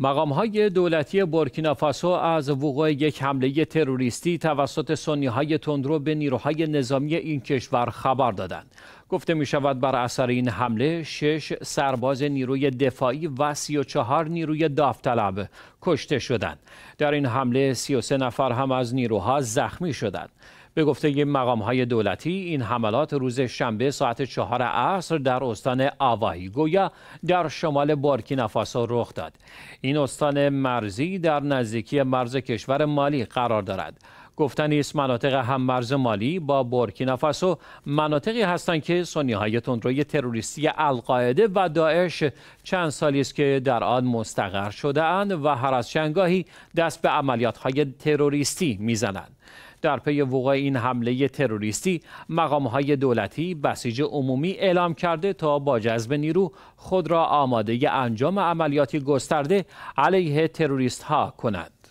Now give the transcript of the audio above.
مقام های دولتی بورکینافاسو از وقوع یک حمله تروریستی توسط سنی های تندرو به نیروهای نظامی این کشور خبر دادند. گفته می شود بر اثر این حمله شش سرباز نیروی دفاعی و سی چهار نیروی داوطلب کشته شدند. در این حمله سه نفر هم از نیروها زخمی شدند. به گفته مقام های دولتی این حملات روز شنبه ساعت چهار عصر در استان آواهی گویا در شمال بارکینافاسو رخ داد این استان مرزی در نزدیکی مرز کشور مالی قرار دارد گفتن است مناطق هممرز مالی با بورکینافاسو مناطقی هستند که سنی های تندروی تروریستی القاعده و داعش چند سالی است که در آن مستقر شده اند و هر از چنگاهی دست به عملیات های تروریستی میزنند در پی وقوع این حمله تروریستی مقام های دولتی بسیج عمومی اعلام کرده تا با جذب نیرو خود را آماده انجام عملیاتی گسترده علیه تروریست ها کنند